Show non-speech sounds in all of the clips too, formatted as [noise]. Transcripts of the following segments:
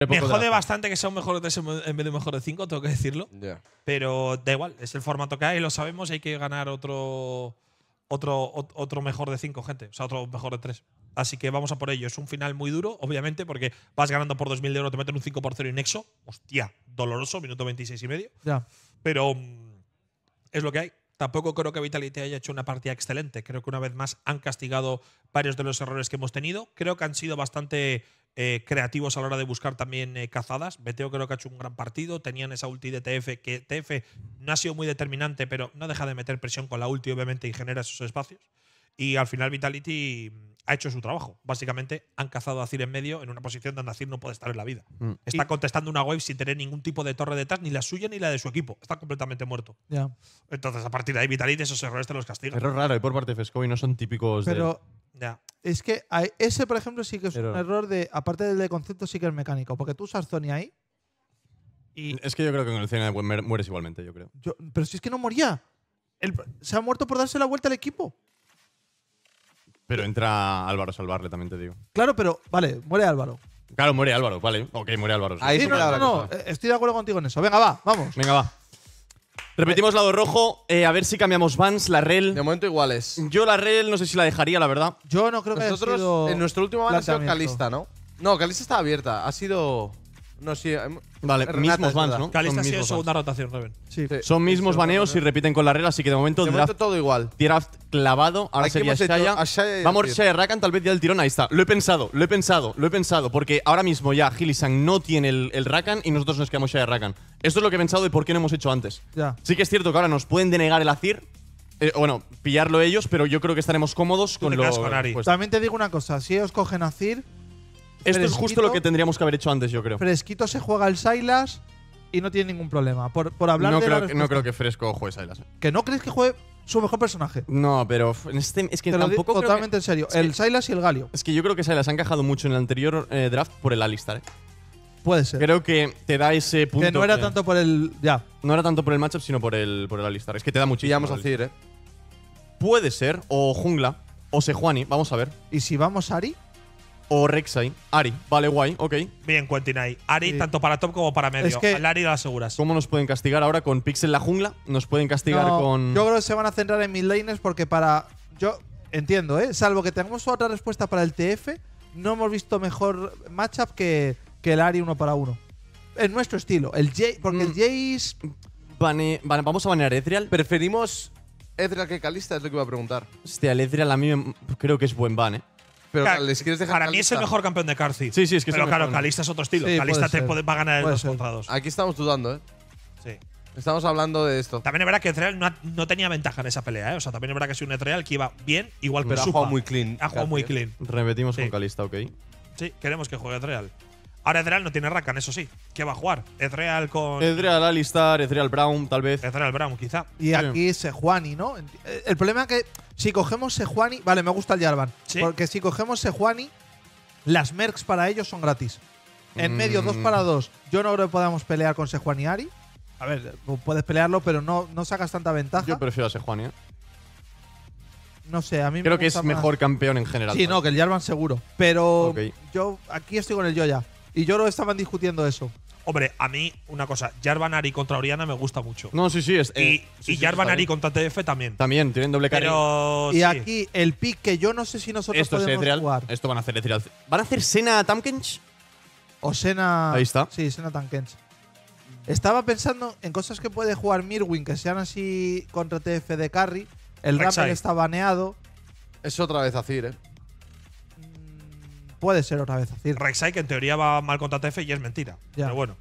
Me jode bastante que sea un mejor de 3 en vez de un mejor de 5, tengo que decirlo. Pero da igual, es el formato que hay, lo sabemos, hay que ganar otro, otro, otro mejor de 5, gente. O sea, otro mejor de 3. Así que vamos a por ello. Es un final muy duro, obviamente, porque vas ganando por 2.000 de euros, te meten un 5 por 0 inexo Hostia, doloroso, minuto 26 y medio. Pero mm, es lo que hay. Tampoco creo que Vitality haya hecho una partida excelente. Creo que una vez más han castigado varios de los errores que hemos tenido. Creo que han sido bastante eh, creativos a la hora de buscar también eh, cazadas. Beteo creo que ha hecho un gran partido. Tenían esa ulti de TF, que TF no ha sido muy determinante, pero no deja de meter presión con la ulti, obviamente, y genera esos espacios. Y al final Vitality mm, ha hecho su trabajo. Básicamente han cazado a Cir en medio en una posición donde Cir no puede estar en la vida. Mm. Está contestando una wave sin tener ningún tipo de torre detrás, ni la suya ni la de su equipo. Está completamente muerto. Entonces, a partir de ahí, Vitality esos errores te los castiga. Pero raro, y eh, por parte de Fescovi no son típicos de es que ese, por ejemplo, sí que es un error de, aparte del de concepto, sí que es mecánico, porque tú usas Sony ahí. Y Es que yo creo que en el cine mueres igualmente, yo creo. pero si es que no moría. se ha muerto por darse la vuelta al equipo. Pero entra Álvaro a salvarle, también te digo. Claro, pero vale, muere Álvaro. Claro, muere Álvaro, vale. Ok, muere Álvaro. Ahí no, no, no, eh, estoy de acuerdo contigo en eso. Venga, va, vamos. Venga, va. Repetimos lado rojo, eh, a ver si cambiamos Vans, la Rel. De momento iguales. Yo la Rel no sé si la dejaría, la verdad. Yo no creo que Nosotros, en nuestro último Vans ha sido Calista, ¿no? No, Calista estaba abierta. Ha sido. No, sí. Vale, mismos bans, ¿no? Calista ha segunda rotación, Reven. Son mismos baneos y repiten con la regla, así que de momento, De momento todo igual. draft clavado. Ahora sería a Rakan. tal vez ya el tirón. Ahí está. Lo he pensado, lo he pensado, lo he pensado. Porque ahora mismo ya Gilisang no tiene el, Rakan y nosotros nos quedamos Shaya Rakan. Esto es lo que he pensado y por qué no hemos hecho antes. Sí que es cierto que ahora nos pueden denegar el Azir. Eh, bueno, pillarlo ellos, pero yo creo que estaremos cómodos con el También te digo una cosa, si ellos cogen Azir, esto es justo lo que tendríamos que haber hecho antes, yo creo. Fresquito se juega el Silas y no tiene ningún problema. Por, hablar no creo, que, No creo que Fresco juegue Silas. ¿Que no crees que juegue su mejor personaje? No, pero en este, es que tampoco. totalmente en serio. el Silas y el Galio. Es que yo creo que Silas han encajado mucho en el anterior eh, draft por el Alistar. Eh. Puede ser. Creo que te da ese punto. Que no era tanto por el. Ya. No era tanto por el matchup, sino por el, por el Alistar. Es que te da muchísimo. vamos a decir, ¿eh? Puede ser, o Jungla, o Sejuani, vamos a ver. ¿Y si vamos Ari? o Rek'Sai. Ari, vale, guay, ok. Bien, ahí. Ari, eh, tanto para top como para medio. Es que, Ari lo aseguras. ¿Cómo nos pueden castigar ahora con Pixel la jungla? ¿Nos pueden castigar con.? Yo creo que se van a centrar en mil porque para. Yo entiendo, ¿eh? Salvo que tengamos otra respuesta para el TF, no hemos visto mejor matchup que, que el Ari uno para uno. En nuestro estilo. El Jay. Porque el mm. Jay Bane, vamos a banear Ezreal. Preferimos Ezreal que Calista, es lo que iba a preguntar. Hostia, el Ezreal a mí creo que es buen ban, ¿eh? pero quieres dejar. Para mí es el mejor campeón de Carthy. Sí, sí, es que Pero claro, Calista es otro estilo. Calista te va a ganar en los contrados. Aquí estamos dudando, ¿eh? Sí. Estamos hablando de esto. También es verdad que Etreal no, no tenía ventaja en esa pelea, ¿eh? O sea, también es verdad que es un Etreal que iba bien, igual Pero ha jugado muy clean. Ha jugado muy clean. Repetimos con Calista, ok. Sí, queremos que juegue Etreal. Ahora Ezreal no tiene Rakan, eso sí. ¿Qué va a jugar? Ezreal con. Ezreal Alistar, Ezreal Brown, tal vez. Ezreal Brown, quizá. Y aquí Sejuani, ¿no? Eh, el problema es que si cogemos Sejuani. Vale, me gusta el Jarvan. Porque si cogemos Sejuani, las mercs para ellos son gratis. En mm. medio, dos para dos. Yo no creo que podamos pelear con Sejuani y Ari. A ver, puedes pelearlo, pero no, no sacas tanta ventaja. Yo prefiero a Sejuani, ¿eh? No sé, a mí Creo me gusta que es mejor campeón en general. Sí, no, pues. que el Jarvan seguro. Pero yo aquí estoy con el Yoya. Y yo lo estaban discutiendo eso. Hombre, a mí, una cosa, Jarvanari contra Oriana me gusta mucho. No, sí, sí. Es, y eh, Jarvanari contra TF también. También, tienen doble carry. y aquí, el pick que yo no sé si nosotros Esto podemos jugar. Esto van a hacer Ethereal. ¿Van a hacer Sena Tamkench? O Sena… Ahí está. Sí, Sena Tamkench. Estaba pensando en cosas que puede jugar Mirwin que sean así contra TF de carry. El Rapper está baneado. Es otra vez Azir, ¿eh? Puede ser otra vez así. Rek'Sai, que en teoría va mal contra TF y es mentira. Pero bueno.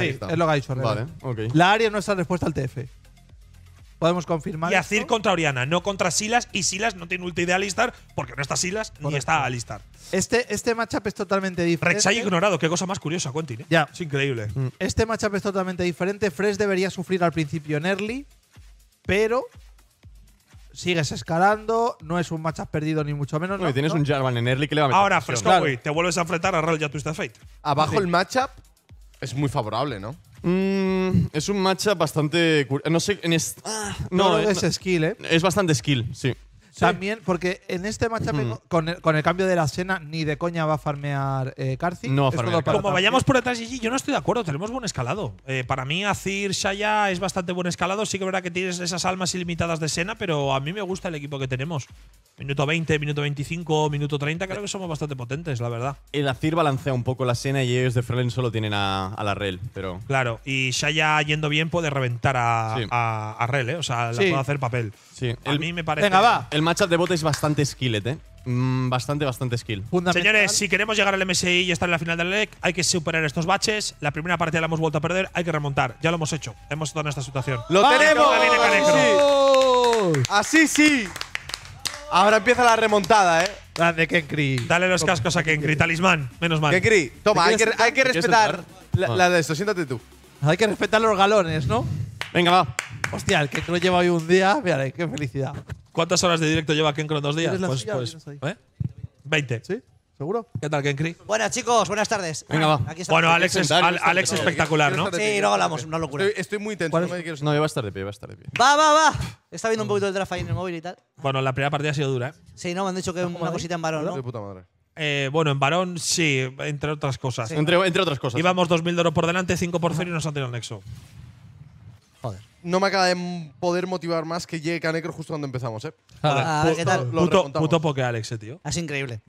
es lo que ha dicho Vale, La área es nuestra respuesta al TF. Podemos confirmar. Y Azir contra Oriana, no contra Silas. Y Silas no tiene ulti de Alistar porque no está Silas ni está Alistar. Este, este matchup es totalmente diferente. Rek'Sai ignorado, qué cosa más curiosa, Quentin. ¿eh? Ya. Es increíble. Este matchup es totalmente diferente. Fresh debería sufrir al principio en early, pero sigues escalando, no es un matchup perdido ni mucho menos. No, tienes un Jarvan en early que le va a meter Ahora, Fresco, te vuelves a enfrentar a ya tú estás Fate. Abajo el matchup es muy favorable, ¿no? Mm, es un matchup bastante… No sé… En ah, no, eh, es skill, ¿eh? Es bastante skill, sí. También, porque en este matchup, con, el, cambio de la cena ni de coña va a farmear eh, No, Como vayamos por detrás, Gigi, yo no estoy de acuerdo. Tenemos buen escalado. Eh, para mí, Azir, Shaya es bastante buen escalado. Sí que verdad que tienes esas almas ilimitadas de cena pero a mí me gusta el equipo que tenemos. Minuto 20, minuto 25, minuto 30, creo que somos bastante potentes, la verdad. El Azir balancea un poco la cena y ellos de Frelen solo tienen a, la Rel, pero… Claro, y Shaya yendo bien puede reventar a, Rel, ¿eh? O sea, la puede hacer papel. El, a mí me parece. Venga, va. El matchup de bot es bastante skillet, ¿eh? Mm, bastante, bastante skill. Señores, si queremos llegar al MSI y estar en la final del LEC, hay que superar estos baches. La primera partida la hemos vuelto a perder, hay que remontar. Ya lo hemos hecho. Hemos estado en esta situación. ¡Lo tenemos! Así sí. Ahora empieza la remontada, ¿eh? Grande, Kenkri. Dale los cascos a Kenkri. Talismán, menos mal. Kenkri, toma, hay que, hay que respetar la, la, ah. de esto. Siéntate tú. Hay que respetar los galones, ¿no? Venga, va. Hostia, el Kenkro lleva hoy un día. Mira, eh, qué felicidad. ¿Cuántas horas de directo lleva Kenkro en dos días? Pues, 20. Pues, ¿eh? ¿Sí? ¿Seguro? ¿Qué tal, Kenkri? Buenas chicos, buenas tardes. Venga, va. bueno, Alex, es, espectacular, ¿no? Sí, no hablamos, una locura. Estoy, muy tenso. No, me no, a estar de pie, va a estar de pie. Va, va, va. Está viendo un poquito el draft en el móvil y tal. Bueno, la primera partida ha sido dura, ¿eh? Sí, no, me han dicho que una cosita en varón, ¿no? De puta madre. Eh, bueno, en varón sí, entre otras cosas. Entre, otras cosas. Íbamos 2.000 de oro por delante, 5 por 0 y nos han tirado el nexo. No me acaba de poder motivar más que llegue Canecro justo cuando empezamos, ¿eh? Ah, ah, ¿qué Puto, Poké Alex, eh, tío. Es increíble.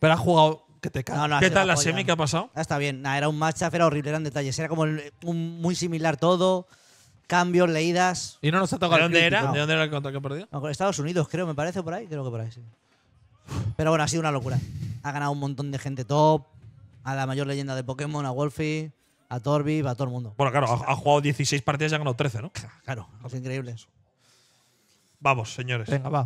Pero ha jugado que ¿Qué tal la semi que ha pasado? Ah, está bien. era un matchup, era horrible, eran detalles. Era como muy similar todo. Cambios, leídas. Y no nos ha tocado dónde era? ¿De dónde era el contra que perdió? perdido? Estados Unidos, creo, me parece, por ahí. Creo que por ahí, sí. Pero bueno, ha sido una locura. Ha ganado un montón de gente top. A la mayor leyenda de Pokémon, a Wolfie a Torbi, a todo el mundo. Bueno, claro, ha, jugado 16 partidas y ha ganado 13, ¿no? Claro, es increíble. Vamos, señores. Venga, va.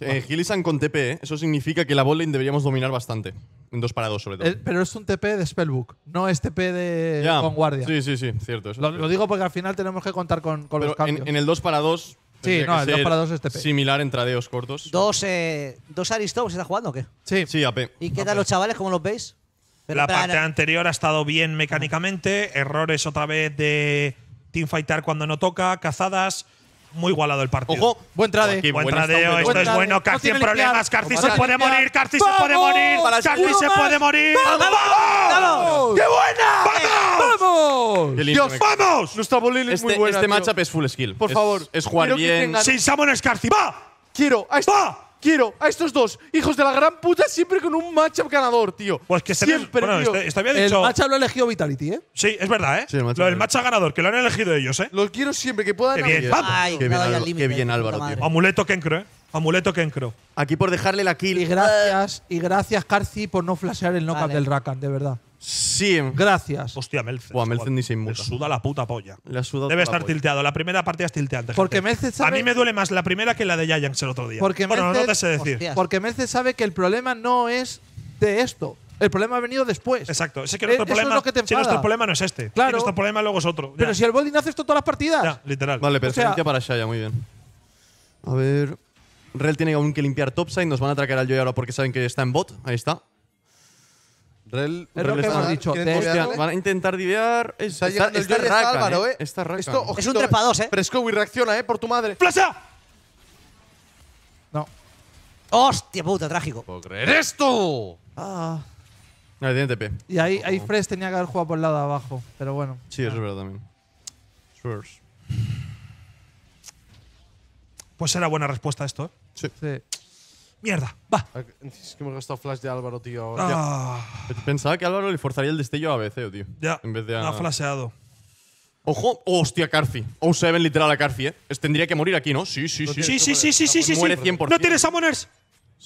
Eh, [clears throat] con TP, ¿eh? eso significa que la bowling deberíamos dominar bastante. En 2 para 2, sobre todo. pero es un TP de Spellbook, no es TP de con guardia. Sí, sí, sí, cierto. Lo, digo porque al final tenemos que contar con, los cambios. en, el 2 para 2. Sí, no, el 2 para 2 es TP. Similar entre tradeos cortos. Dos, eh, dos Aristobos está jugando o qué? sí. Sí, AP. ¿Y qué tal los chavales? ¿Cómo los veis? la parte anterior ha estado bien mecánicamente, errores otra vez de teamfightar cuando no toca, cazadas muy igualado el partido. Ojo, buen trade. buen, tradeo, esto es bueno. Carci en problemas. Carci se puede morir, Carci se puede morir. Carci se puede morir. ¡Vamos! ¡Qué buena! Eh, ¡Vamos! ¡Dios, vamos! Nuestra bolina es muy este, buena. Este matchup es full skill. Por favor. Es jugar bien. Sin Samuel Scarci. ¡Va! Quiero. Este ¡Va! quiero a estos dos hijos de la gran puta siempre con un matchup ganador, tío. Pues que siempre, bueno, tío. Este- este dicho, El matchup lo ha elegido Vitality, ¿eh? Sí, es verdad, ¿eh? Sí, el matchup, ganador, que lo han elegido ellos, ¿eh? Lo quiero siempre, que puedan… Qué bien, qué, bien Álvaro, bien, Álvaro, tío. Amuleto Kenkro, ¿eh? Amuleto Kenkro. Aquí por dejarle la kill. Y gracias, y gracias, Carci, por no flashear el knockout vale. del Rakan, de verdad. Sí. Gracias. Hostia, Melce. Buah, Melce ni se inmuta. Le suda la puta polla. Debe estar tilteado. La primera partida es tilteante. Porque A mí me duele más la primera que la de Giants el otro día. Porque bueno, no te sé decir. Porque Melce sabe que el problema no es de esto. El problema ha venido después. Exacto. Ese que eh, si nuestro problema no es este. Si Claro. nuestro problema luego es otro. Pero si el Bolding hace esto todas las partidas. ya, literal. Vale, pero para Shaya, muy bien. A ver. Rel tiene aún que limpiar topside. Nos van a atracar al Joy ahora porque saben que está en bot. Ahí está. Rel, es lo dicho. Hostia, van a intentar divear. Es- Está llegando el de Rakan, ¿eh? eh? Esto, Es un 3 2, ¿eh? y reacciona, ¿eh? Por tu madre. ¡Flasha! No. ¡Hostia puta, trágico! ¿Puedo creer esto? Ah, No, ah, tiene TP. y ahí, ahí oh. Fresh tenía que haber jugado por el lado de abajo, pero bueno. Sí, eso es verdad también. Pues era buena respuesta esto, ¿eh? Sí. Mierda, va. Ah, es que hemos gastado flash de Álvaro, tío. Ah. Pensaba que Álvaro le forzaría el destello a BC, tío. Ya. En vez de Ha flasheado. Ojo, hostia, Carfi. O 7 literal a Carfi, eh. tendría que morir aquí, ¿no? Sí, sí, sí. Sí, sí, sí, sí, sí, sí. Muere 100%. No tienes summoners.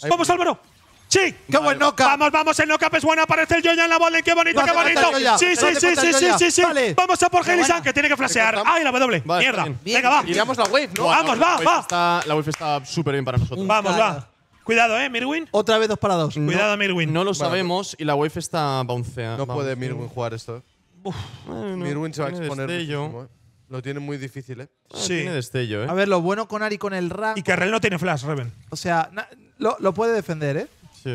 Vamos, Álvaro. Sí, qué buen knockup. Vamos, vamos, el knockup es bueno, aparece el Yoya en la bola, qué bonito, qué bonito. Sí, sí, sí, sí, sí, sí, Vamos a por Helisan, que tiene que flashear. Ay, la W, mierda. Venga, va. Y la wave, Vamos, va, va. La wave está súper bien para nosotros. Vamos, va. Cuidado, ¿eh, Mirwin? Otra vez dos para dos. Cuidado, Mirwin. No lo sabemos y la wave está bouncea. No puede Mirwin jugar esto. Eh. Mirwin se va a exponer eh. Lo tiene muy difícil, ¿eh? Ah, sí. Tiene destello, ¿eh? A ver, lo bueno con Ari con el rank. Y Carrel no tiene flash, Reven. O sea, lo puede defender, ¿eh? Sí.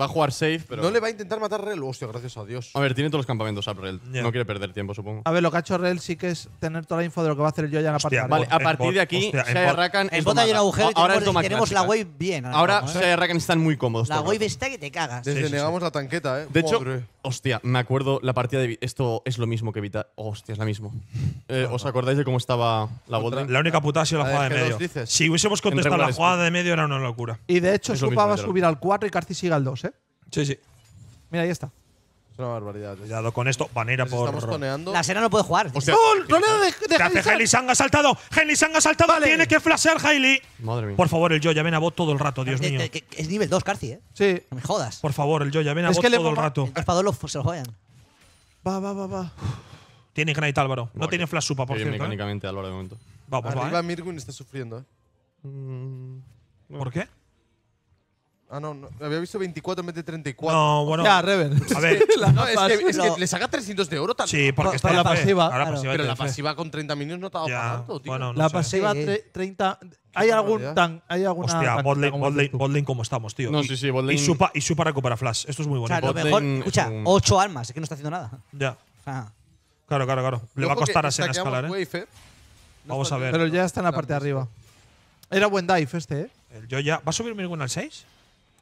Va a jugar safe, pero. No le va a intentar matar Rel. Hostia, gracias a Dios. A ver, tiene todos los campamentos a Rel. No quiere perder tiempo, supongo. A ver, lo que ha hecho Rel sí que es tener toda la info de lo que va a hacer el Yoya en la partida. Vale, a partir de aquí, se Shai Rakan. En bot hay un agujero ahora y tenemos, la wave bien. Ahora, ¿eh? Shai Rakan están muy cómodos. La este wave está que te cagas. Desde negamos la tanqueta, ¿eh? De hecho, hostia, me acuerdo la partida de. Esto es lo mismo que Vita. Hostia, es la misma. Eh, ¿Os acordáis de cómo estaba la botra? La única putada ha sido la jugada de medio. Si hubiésemos contestado la jugada de medio, era una locura. Y de hecho, Supa va a subir al 4 y Carci sigue al 2, Sí, sí. Mira, ahí está. Es una barbaridad. Cuidado con esto. Vanera por. Estamos La Sera no puede jugar. O ¡Gol! de, de, ha saltado! ¡Hailey ha saltado! ¡Tiene que flashear Hailey! Madre mía. Por favor, el Joya ven a bot todo el rato, Dios ah, mío. Es nivel 2, Carci, ¿eh? Sí. No me jodas. Por favor, el Joya ven a bot todo el rato. El Padolo se lo juegan. Va, va, va, va. Tiene Ignite Álvaro. No tiene flash supa, por cierto. ¿eh? mecánicamente Álvaro de momento. Vamos, va, ¿eh? Mirgun está sufriendo, ¿eh? Mm. ¿Por qué? Ah, no, había visto 24 en vez de 34. No, bueno. Ya, Reven. A ver, [laughs] es que, le saca 300 de oro también. Sí, porque está en la pasiva, Pero la pasiva con 30 minutos no te ha tanto, tío. la pasiva 30. ¿Hay algún tank… tan, hay alguna Hostia, botlane, como estamos, tío. No, Y- sí, sí, botlane- Y supa, y flash. Esto es muy bueno. mejor, escucha, almas, es que no está haciendo nada. Ya. Claro, claro, claro. Le va a costar a Sena escalar, ¿eh? Vamos a ver. Pero ya está en la parte de arriba. Era buen dive este, ¿eh? ¿Va a subir Mirgun al 6?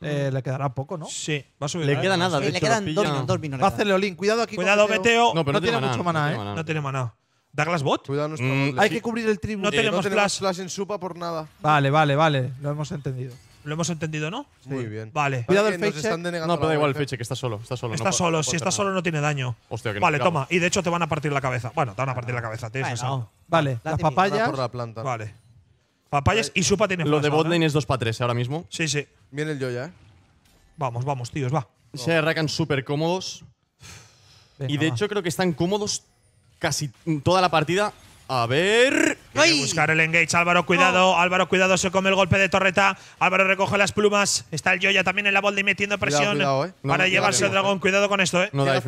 Eh, mm. le quedará poco, ¿no? Sí, va a subir. Le queda nada, de le hecho, quedan dos, en minutos. Va a hacerle Olin. Cuidado aquí. Cuidado, con No, tiene mucho maná, ¿eh? no tiene maná. ¿Douglas Bot? Cuidado, mm, Hay que cubrir el tribunal. ¿eh? No tenemos flash. en supa por nada. Vale, vale, vale. Lo hemos entendido. ¿Lo hemos entendido, no? Muy bien. Vale. Cuidado el No, pero da igual el feche, que está solo. Está solo. Está solo. Si está solo, no tiene daño. Hostia, que Vale, toma. Y de hecho, te van a partir la cabeza. Bueno, te van a partir la cabeza. Te Vale, Vale, las papayas. Vale. Papayas y Supa tiene Lo de botlane es 2 para 3 ahora mismo. Sí, sí. Viene el yo ¿eh? Vamos, vamos, tíos, va. Se arrancan súper cómodos. y de hecho creo que están cómodos casi toda la partida. A ver. Hay que buscar el engage. Álvaro, cuidado. Álvaro, cuidado. Se come el golpe de torreta. Álvaro recoge las plumas. Está el Joya también en la bolda y metiendo presión eh. para llevarse el dragón. Cuidado con esto, eh. No dive,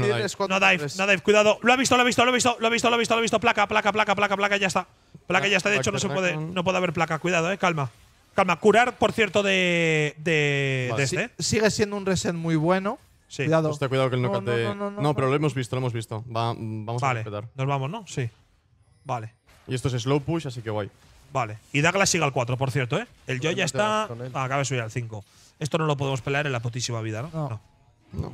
no dive. No Cuidado. Lo visto, lo ha visto, lo ha visto, lo ha visto, lo ha visto, lo ha visto. Placa, placa, placa, placa, placa. Ya está. Placa ya está, de hecho, no se puede, no puede haber placa. Cuidado, eh, calma. Calma, curar, por cierto, de, de, de este. sigue siendo un reset muy bueno. Sí. Cuidado. no, No, no, no, pero lo hemos visto, lo hemos visto. vamos a respetar. Nos vamos, ¿no? Sí. Vale. Y esto es slow push, así que guay. Vale. Y Douglas sigue al 4, por cierto, ¿eh? El yo ya está. Ah, acaba de subir al 5. Esto no lo podemos pelear en la putísima vida, ¿no? No.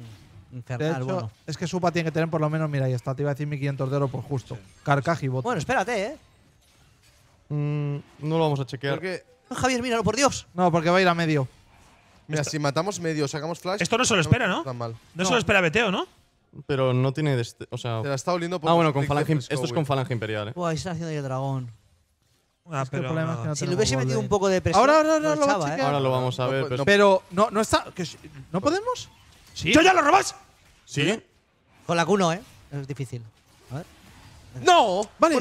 Infernal, bueno. Es que Supa tiene que tener por lo menos, mira, ahí está, te iba a decir 1500 de oro por justo. Sí. Bueno, espérate, ¿eh? Mm, no lo vamos a chequear. Javier, míralo, por Dios. no, porque va a ir a medio. mira, si matamos medio, sacamos flash. Esto no se lo espera, ¿no? No se No, solo espera Beteo, ¿no? Pero no tiene. O sea. Te la está oliendo por Ah, bueno, con falange, esto es con falange imperial, eh. se está haciendo el dragón. Ah, si le hubiese metido un poco de presión, Ahora, ahora, lo ¿eh? Ahora lo vamos a ver. Pues pero- Pero no, no está. ¿No podemos? ¿Sí? ¡Yo ya lo robas! ¿Sí? Con la Q ¿eh? Es difícil. A ver. No. Vale,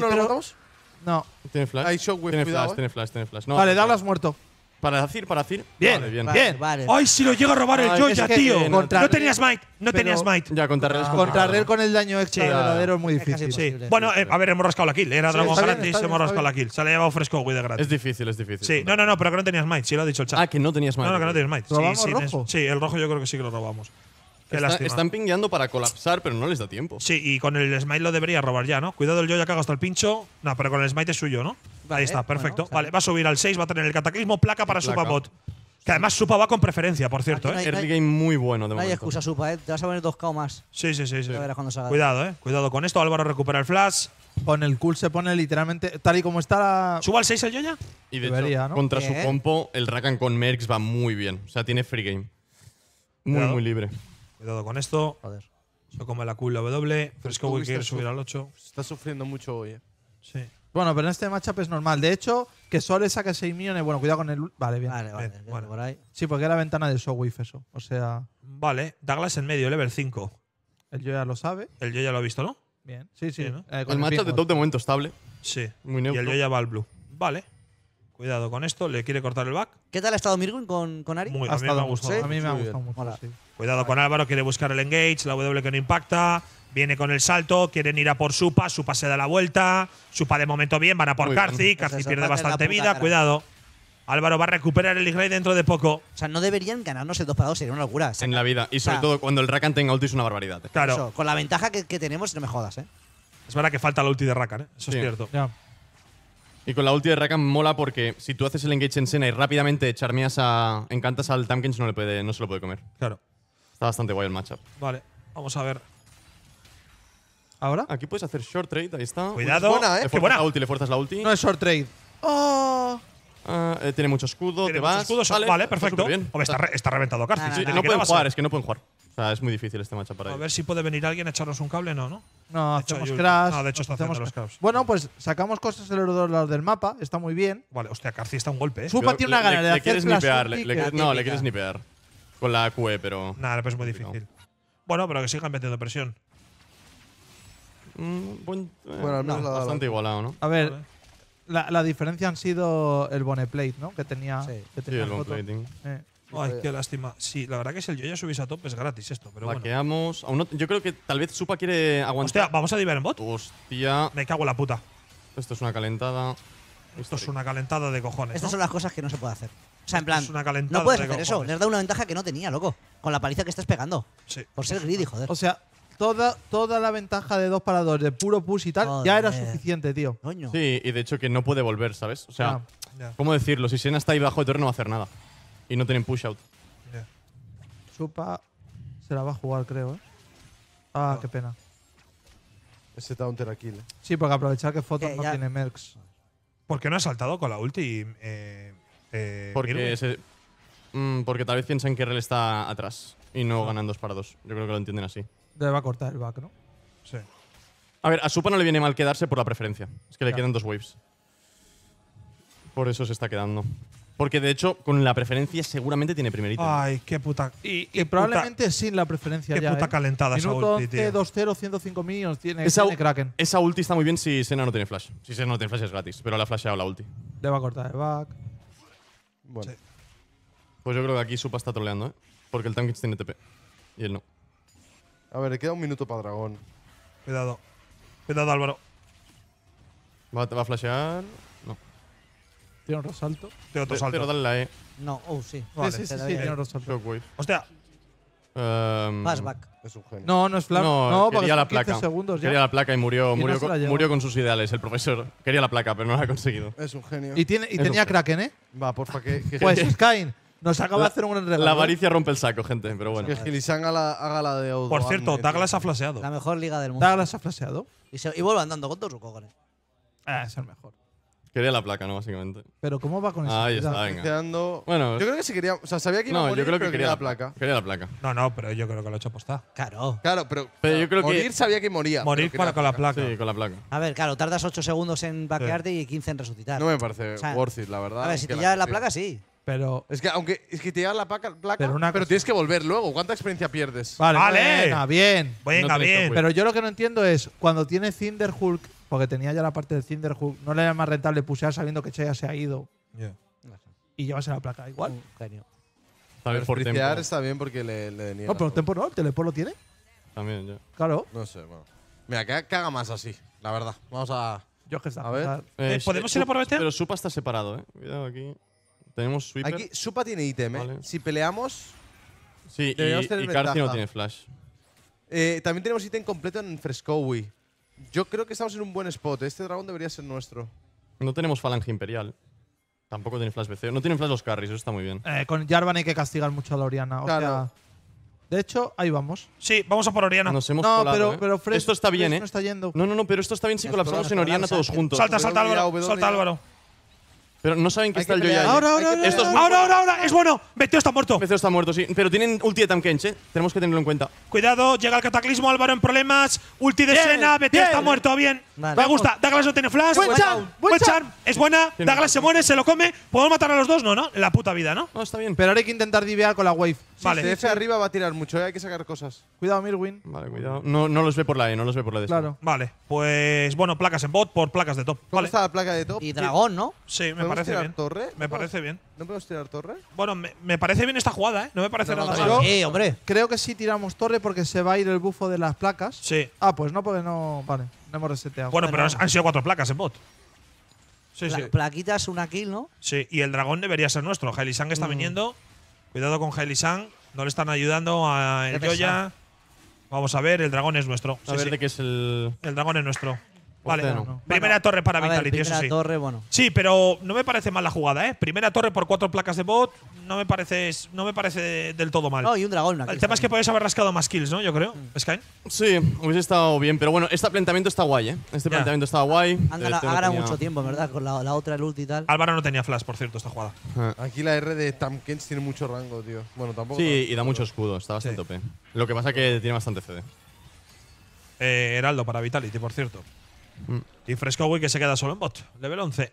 no. Tiene flash. Hay shockwave, tiene cuidado, flash, eh. tiene flash, tiene flash. No, vale, Dablas muerto. Para decir, para decir. Bien, vale, bien. bien. Ay, si lo llega a robar ah, el Joya, tío. no, tenías no tenías smite. Ya, contra red contra con el daño extra verdadero es muy difícil. Bueno, eh, a ver, hemos rascado la kill. Era sí, Dragon gratis, hemos rascado la kill. Se le ha llevado fresco de gratis. Es difícil, es difícil. Sí, no, no, no, pero que no tenías smite. sí lo ha dicho el chat. Ah, que no tenías smite. No, que no tenías Smite. Sí, sí, rojo? sí, el rojo yo creo que sí que lo robamos. Está- están pingueando para colapsar, pero no les da tiempo. Sí, y con el smite lo debería robar ya, ¿no? Cuidado el yo que hasta el pincho. No, pero con el smite es suyo, ¿no? Ahí está, perfecto. vale, va a subir al 6, va a tener el cataclismo, placa para Placa. Supabot. Que además Supa va con preferencia, por cierto, ¿eh? game muy bueno de No hay excusa, Supa, ¿eh? Te vas a poner 2K o más. Sí, sí, sí. sí. Cuidado, ¿eh? Cuidado con esto. Álvaro recupera el flash. Con el cool se pone literalmente. Tal y como está la. ¿Suba al 6 el Yoya? Y de hecho, contra su compo, el Rakan con Merx va muy bien. O sea, tiene free game. Muy, muy libre. Cuidado con esto. Joder. Se come la W. Fresco quiere subir al 8. Está sufriendo mucho hoy, eh. Sí. Bueno, pero en este matchup es normal. De hecho, que le saque 6 millones. Bueno, cuidado con el. Vale, bien. Vale, vale. por ahí. Sí, porque era la ventana de Showwave eso. O sea. Vale, Douglas en medio, level 5. El yo ya lo sabe. El yo ya lo ha visto, ¿no? Bien. Sí, sí. Eh, el, matchup de top de momento estable. Sí. Muy Y el yo ya va al blue. Vale. Cuidado con esto, le quiere cortar el back. ¿Qué tal ha estado Mirgun con, con Ari? ha a, mí me ha gustado, mucho. Cuidado con Álvaro, quiere buscar el engage, la W que no impacta. Viene con el salto, quieren ir a por Supa, Supa se da la vuelta, Supa de momento bien, van a por Carci, Carci pierde bastante vida, cuidado. Álvaro va a recuperar el Ray dentro de poco. O sea, no deberían ganarnos el 2 para 2, sería una locura. en la vida. Y sobre todo cuando el Rakan tenga ulti es una barbaridad. Eh. Claro. con la ventaja que, tenemos, no me jodas, ¿eh? Es verdad que falta la ulti de Rakan, eh. Eso es cierto. Y con la ulti de Rakan mola porque si tú haces el engage en cena y rápidamente charmeas a. encantas al Tamkins no, le puede, no se lo puede comer. Claro. Está bastante guay el matchup. Vale, vamos a ver. ¿Ahora? Aquí puedes hacer short trade, ahí está. Cuidado. buena, ¿eh? Le fuerzas buena. la ulti, le fuerzas la ulti. No es short trade. ¡Oh! Ah, eh, tiene mucho escudo, te vas. Escudos, vale, vale perfecto. Está, está, está reventado Karthus. no pueden jugar, es que no pueden jugar. O sea, es muy difícil este matchup para A ver si puede venir alguien a echarnos un cable, no, ¿no? No, hacemos crash. Ah, de hecho está hacemos, los Bueno, pues sacamos cosas del los del mapa, está muy bien. Vale, hostia, Carci está un golpe, ¿eh? Supa tiene una gana de hacer le, No, le quieres nipear. Con la QE, pero… Nada, pero es muy difícil. Bueno, pero que sigan metiendo presión. Mm, eh, bueno, al menos bastante igualado, ¿no? A ver, la, diferencia han sido el boneplate, ¿no? Que tenía… Sí, el boneplating. Eh. Ay, qué lástima. Sí, la verdad que si el yo ya subís a top es gratis esto, pero bueno. yo creo que tal vez Supa quiere aguantar. Hostia, ¿vamos a diver en bot? Hostia. Me cago en la puta. Esto es una calentada. Esto es este- una calentada de cojones. Estas son las cosas que no se puede hacer. O sea, en plan, es una calentada no puedes hacer eso, eso. has da una ventaja que no tenía, loco. Con la paliza que estás pegando. Sí. Por ser greedy, joder. O sea, toda, toda la ventaja de dos para dos, de puro push y tal, ya era suficiente, tío. Coño. Sí, y de hecho que no puede volver, ¿sabes? O sea, ¿cómo decirlo? Si Sena está ahí bajo de torre no va a hacer nada. Y no tienen push out. Supa se la va a jugar, creo, ¿eh? Ah, qué pena. Ese Taunter aquí, eh. Sí, porque aprovechar que Photon eh, no tiene Mercs. ¿Por qué no ha saltado con la ulti? Eh, eh, porque, mm, porque tal vez piensan que Rel está atrás y no ganan dos para dos. Yo creo que lo entienden así. Le va a cortar el back, ¿no? Sí. A ver, a Supa no le viene mal quedarse por la preferencia. Es que le quedan dos waves. Por eso se está quedando. Porque de hecho, con la preferencia seguramente tiene primerito. Ay, qué puta. Y, probablemente sin la preferencia. Qué puta ¿eh? calentada esa ulti. 2-0, 105 millones tiene, esa, Kraken. Esa ulti está muy bien si Sena no tiene flash. Si Sena no tiene flash es gratis, pero la ha flasheado la ulti. Le va a cortar el back. Bueno. Pues yo creo que aquí Supa está troleando, ¿eh? Porque el Tankage tiene TP. Y él no. A ver, le queda un minuto para Dragón. Cuidado. Cuidado, Álvaro. va a flashear. Tiene otro salto. Tiene otro salto. Pero dale la e. No, oh, sí. Vale, sí, sí, e. tiene otro salto. Shockwave. Hostia, em, Es un genio. No, no es flash. No, quería la placa. Quería la placa y murió, murió, con, sus ideales, el profesor. [laughs] Quería la placa, pero no la ha conseguido. Es un genio. Y, tiene, y tenía Kraken, ¿eh? Va, porfa, que, Pues Skyne nos acaba de hacer un gran regalo. La ¿eh? avaricia rompe el saco, gente, pero bueno. que Gilisán haga la, haga la de por cierto, Douglas ha flaseado. La mejor liga del mundo. Douglas ha flaseado. Y, se, y vuelve andando con dos cojones. Ah, es el mejor. Quería la placa, ¿no? Básicamente. Pero ¿cómo va con eso? Ahí está, venga. Bueno, yo creo que sí quería. O sea, sabía que iba no, a morir, yo creo que quería la placa. Quería la placa. No, no, pero yo creo que lo he hecho apostar. Claro. Claro, pero. Pero yo creo que. Morir sabía que moría. Morir con, la, placa. Sí, con la placa. A ver, claro, tardas 8 segundos en vaquearte y 15 en resucitar. No me parece worth it, la verdad. A ver, si te llevas la, placa, sí. Pero. Es que aunque es que te llevas la placa, pero, tienes que volver luego. ¿Cuánta experiencia pierdes? Vale. Venga, bien. Venga, bien. Pues. Pero yo lo que no entiendo es cuando tiene Cinder Hulk porque tenía ya la parte de Cinderhook. No le era más rentable pusear sabiendo que ya se ha ido. Y llevarse la placa igual. genio. También por está bien porque le, le No, pero el tempo no, el teleport lo tiene. También, yo. Claro. No sé, bueno. Mira, que haga más así, la verdad. Vamos a. Yo que está. A ver. Eh, eh, ¿Podemos ir a por BT? Pero Supa está separado, eh. Cuidado aquí. Tenemos Sweeper. Aquí Supa tiene ítem, eh. Si peleamos. Sí, y, y no tiene flash. Eh, también tenemos ítem completo en Frescowi. Yo creo que estamos en un buen spot. Este dragón debería ser nuestro. No tenemos Falange Imperial. Tampoco tiene flash BC. No tienen flash los carries, eso está muy bien. Eh, con Jarvan hay que castigar mucho a la Oriana. de hecho, ahí vamos. Sí, vamos a por Oriana. Nos no, pero, ¿eh? esto está bien, ¿eh? No, está yendo. no, no, no, pero esto está bien si colapsamos en Oriana todos juntos. Salta, salta Álvaro. Salta Álvaro. Pero no saben que está el Joya. Ahora, ahora, ahora, es ahora, ahora, ahora, es bueno. Meteo está muerto. Beteo está muerto, sí. Pero tienen ulti de Tamkench, ¿eh? Tenemos que tenerlo en cuenta. Cuidado, llega el cataclismo, Álvaro en problemas. Ulti de Sena, Beteo está muerto, bien. Me gusta. DaGlas no tiene flash. Es buena. DaGlas se muere, se lo come. ¿Podemos matar a los dos? No, no. La puta vida, ¿no? No, está bien. Pero ahora hay que intentar divear con la wave. Si vale. CF arriba va a tirar mucho, ¿eh? hay que sacar cosas. Cuidado, Mirwin. Vale, cuidado. No, no los ve por la E, no los ve por la D. Claro. Vale. Pues bueno, placas en bot por placas de top. está la placa de top? Y dragón, ¿no? Sí, me parece tirar bien. torre? Me parece bien. ¿No podemos tirar torre? Bueno, me, parece bien esta jugada, ¿eh? No me parece nada malo, hombre. Creo que sí tiramos torre porque se va a ir el bufo de las placas. Sí. Ah, pues no, porque no. Vale hemos Bueno, pero han sido cuatro placas en bot. Sí, Plaquitas, una kill, ¿no? Sí, y el dragón debería ser nuestro. Helisang está mm. viniendo. Cuidado con Hailisang, No le están ayudando a el Vamos a ver, el dragón es nuestro. A ver de qué es el. El dragón es nuestro. Vale, primera torre para Vitality, eso sí. torre, bueno. Sí, pero no me parece mal la jugada, ¿eh? Primera torre por cuatro placas de bot, no me parece, no me parece del todo mal. No, y un dragón. El tema es que puedes haber rascado más kills, ¿no? Yo creo. Mm. ¿Sky? Sí, hubiese estado bien, pero bueno, este planteamiento está guay, ¿eh? Este planteamiento está guay. Ahora este mucho tiempo, ¿verdad? Con la, otra, el y tal. Álvaro no tenía flash, por cierto, esta jugada. Ah. Aquí la R de Tamkens tiene mucho rango, tío. Bueno, tampoco. Sí, y da mucho escudo, está bastante tope. Lo que pasa es que tiene bastante CD. Eh, Heraldo para Vitality, por cierto. Mm. y Y way que se queda solo en bot. Level 11.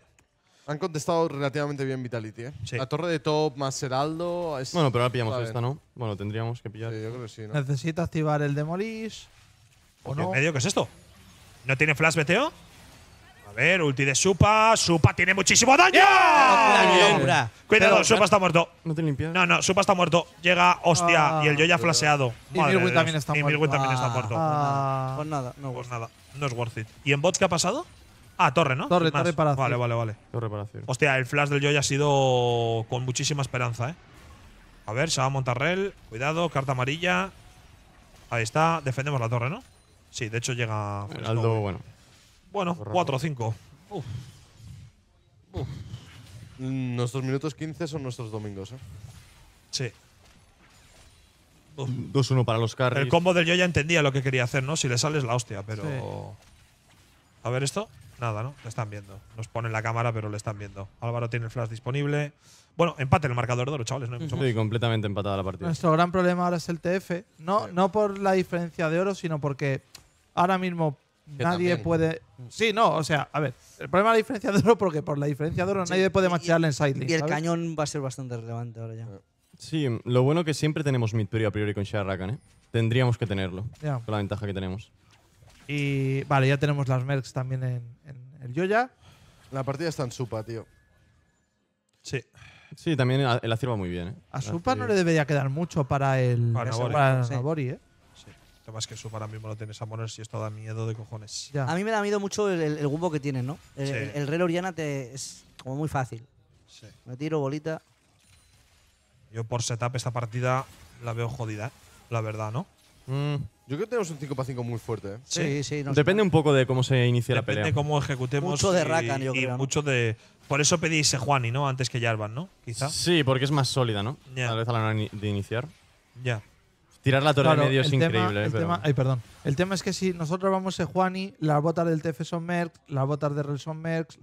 Han contestado relativamente bien Vitality, ¿eh? La torre de top más Heraldo. Bueno, pero ahora pillamos esta, ¿no? Bueno, tendríamos que pillar. Sí, yo creo sí, Necesito activar el Demolish. ¿O ¿En medio qué es esto? ¿No tiene flash BTO? A ver, ulti de Supa. Supa tiene muchísimo daño. ¡Eh! Cuidado, Supa está muerto. No te limpias. No, no, Supa está muerto. Llega, hostia, ah, y el yo ya flasheado. Y Milwin también está muerto. Y también está ah. muerto. pues nada, no, ah. pues nada. Pues no es worth it. ¿Y en bots qué ha pasado? Ah, torre, ¿no? Torre, torre para Vale, vale, vale. Torre para Hostia, el flash del joya ha sido con muchísima esperanza, ¿eh? A ver, se va a Montarrel. Cuidado, carta amarilla. Ahí está. Defendemos la torre, ¿no? Sí, de hecho llega… Aldo, bueno. Bueno, 4 o 5. Nuestros minutos 15 son nuestros domingos, ¿eh? Sí. 2-1 para los carros El combo del yo ya entendía lo que quería hacer, ¿no? Si le sales la hostia, pero. A ver esto. Nada, ¿no? Le están viendo. Nos ponen la cámara, pero le están viendo. Álvaro tiene el flash disponible. Bueno, empate el marcador de oro, chavales. sí, completamente empatada la partida. Nuestro gran problema ahora es el TF. No, no por la diferencia de oro, sino porque ahora mismo nadie puede Sí, no, o sea, a ver, el problema de la diferencia de oro, porque por la diferencia de oro nadie puede machearle en sidling. Y el cañón va a ser bastante relevante ahora ya. Sí, lo bueno es que siempre tenemos Midbury a priori con Sharakan, ¿eh? Tendríamos que tenerlo, con la ventaja que tenemos. Y vale, ya tenemos las mercs también en, el Yoya. La partida está en Supa, tío. Sí. Sí, también el va muy bien. ¿eh? A Supa no le debería quedar mucho para el para ¿eh? Lo que es que ahora mismo lo tienes a Moners y esto da miedo de cojones. A mí me da miedo mucho el, el, que tienen ¿no? El, rey Oriana es como muy fácil. Sí. Me tiro bolita. Yo por setup esta partida la veo jodida, la verdad, ¿no? Mm, yo creo que tenemos un 5 para 5 muy fuerte, ¿eh? Sí, sí. no Depende un poco de cómo se inicie la pelea. Depende de cómo ejecutemos. Mucho de y- Rakan, yo creo, mucho de. Por eso pedí juani ¿no? Antes que Jarvan, ¿no? Quizá. Sí, porque es más sólida, ¿no? Tal vez a la hora de iniciar. Ya. Tirar la torre de medio es increíble. el, tema, perdón. el tema es que si nosotros vamos a Juani, las botas del TF son Merck, las botas de Rel son Merck.